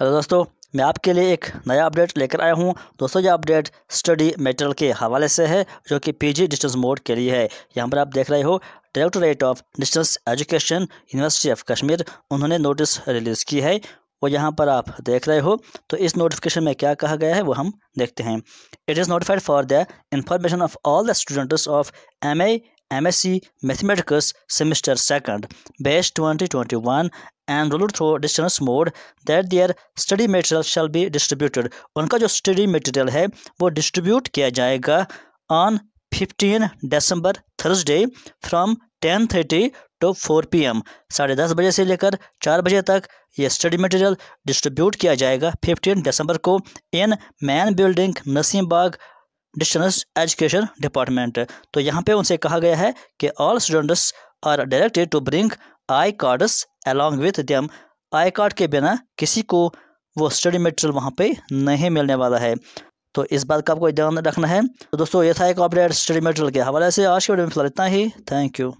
hello दोस्तों मैं आपके लिए एक नया अपडेट लेकर आया हूं दोस्तों यह अपडेट स्टडी मेटेरियल के हवाले से है जो कि पीजी डिस्टेंस मोड के लिए है यहां पर आप देख रहे हो directorate of distance education university of Kashmir उन्होंने नोटिस रिलीज़ की है वो यहाँ पर आप देख रहे हो तो इस नोटिफिकेशन में क्या कहा गया है वो हम देखते हैं it is notified for the information of all the students of M M S C mathematics semester second best 2021 एंड रोल through distance mode that their study material shall be distributed उनका जो स्टडी मटेरियल है वो distribute किया जाएगा on fifteen December Thursday from ten thirty to four P M साढ़े दस बजे से लेकर चार बजे तक ये स्टडी मटेरियल डिस्ट्रीब्यूट किया जाएगा फिफ्टीन दिसंबर को in main building Naseem Bagh distance education department तो यहाँ पे उनसे कहा गया है कि all students are directed to bring I cards along with them I card के बिना किसी को वो स्टडी मटेरियल वहाँ पे नहीं मिलने वाला है तो इस बात का आपको ध्यान रखना है तो दोस्तों ये था एक अपडेट स्टडी मटेरियल के हवाले से आज के वीडियो में फिलहाल इतना ही थैंक यू